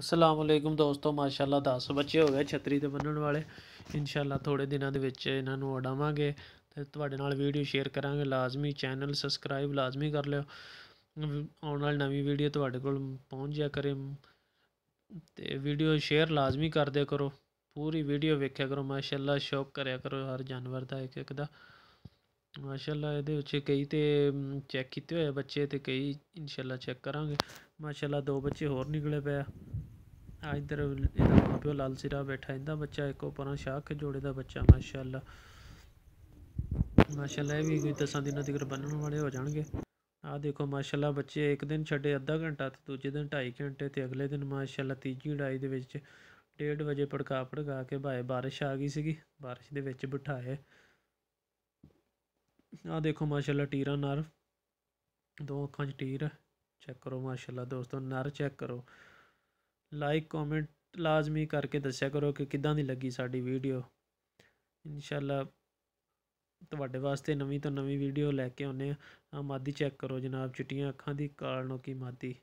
ਅਸਲਾਮ ਅਲੈਕੁਮ ਦੋਸਤੋ ਮਾਸ਼ਾਅੱਲਾ 10 ਬੱਚੇ ਹੋ ਗਏ ਛਤਰੀ ਤੇ ਬੰਨਣ ਵਾਲੇ ਇਨਸ਼ਾਅੱਲਾ ਥੋੜੇ ਦਿਨਾਂ ਦੇ ਵਿੱਚ ਇਹਨਾਂ ਨੂੰ ਉਡਾਵਾਂਗੇ ਤੇ ਤੁਹਾਡੇ ਨਾਲ ਵੀਡੀਓ ਸ਼ੇਅਰ ਕਰਾਂਗੇ ਲਾਜ਼ਮੀ ਚੈਨਲ ਸਬਸਕ੍ਰਾਈਬ ਲਾਜ਼ਮੀ ਕਰ ਲਿਓ ਆਉਣ ਵਾਲੀ ਨਵੀਂ ਵੀਡੀਓ ਤੁਹਾਡੇ ਕੋਲ ਪਹੁੰਚ ਜਾ ਕਰੇ ਤੇ ਵੀਡੀਓ ਸ਼ੇਅਰ ਲਾਜ਼ਮੀ ਕਰਦੇ ਕਰੋ ਪੂਰੀ ਵੀਡੀਓ ਵੇਖਿਆ ਕਰੋ ਮਾਸ਼ਾਅੱਲਾ ਸ਼ੌਕ ਕਰਿਆ ਕਰੋ ਹਰ ਜਾਨਵਰ ਦਾ ਇੱਕ ਇੱਕ ਦਾ ਮਾਸ਼ਾਅੱਲਾ ਇਹਦੇ ਵਿੱਚ ਕਈ ਤੇ ਚੈੱਕ ਕੀਤੇ ਹੋਏ ਬੱਚੇ ਤੇ ਕਈ ਇਨਸ਼ਾਅੱਲਾ ਚੈੱਕ ਕਰਾਂਗੇ ਮਾਸ਼ਾਅੱਲਾ ਦੋ ਬੱਚੇ ਹੋਰ ਨਿਕਲੇ ਪਏ ਆ हाँ ਇਹਦਾ इधर माँ प्यो लाल सिरा बैठा इंदा बच्चा एक ਜੋੜੇ ਦਾ ਬੱਚਾ ਮਾਸ਼ਾਅੱਲਾ ਮਾਸ਼ਾਅੱਲਾ ਇਹ ਵੀ ਕੋਈ 10 ਦਿਨਾਂ ਤੱਕ ਬੰਨਣ ਵਾਲੇ ਹੋ ਜਾਣਗੇ ਆ ਦੇਖੋ ਮਾਸ਼ਾਅੱਲਾ ਬੱਚੇ ਇੱਕ ਦਿਨ ਛੱਡੇ ਅੱਧਾ ਘੰਟਾ ਤੇ ਦੂਜੇ ਦਿਨ 2.5 ਘੰਟੇ ਤੇ ਅਗਲੇ ਦਿਨ ਮਾਸ਼ਾਅੱਲਾ ਤੀਜੀ ਉਡਾਈ ਦੇ ਵਿੱਚ 1:30 ਵਜੇ ਪੜਕਾ ਪੜਕਾ ਕੇ ਭਾਏ ਬਾਰਿਸ਼ ਆ ਗਈ ਸੀਗੀ ਬਾਰਿਸ਼ ਦੇ ਵਿੱਚ ਬਿਠਾਏ ਆ ਦੇਖੋ ਮਾਸ਼ਾਅੱਲਾ ਟੀਰਾ ਨਰ ਦੋ ਅੱਖਾਂ 'ਚ ਟੀਰ ਚੈੱਕ ਕਰੋ ਮਾਸ਼ਾਅੱਲਾ ਦੋਸਤੋ ਨਰ ਚੈੱਕ ਕਰੋ ਲਾਈਕ ਕਮੈਂਟ ਲਾਜ਼ਮੀ ਕਰਕੇ ਦੱਸਿਆ ਕਰੋ ਕਿ ਕਿੱਦਾਂ ਦੀ ਲੱਗੀ ਸਾਡੀ ਵੀਡੀਓ ਇਨਸ਼ਾਅੱਲਾ ਤੁਹਾਡੇ ਵਾਸਤੇ ਨਵੀਂ ਤੋਂ ਨਵੀਂ ਵੀਡੀਓ ਲੈ ਕੇ ਆਉਨੇ ਆ ਮਾਦੀ ਚੈੱਕ ਕਰੋ ਜਨਾਬ ਚਿੱਟੀਆਂ ਅੱਖਾਂ ਦੀ ਕਾਲਨੋ ਕੀ ਮਾਦੀ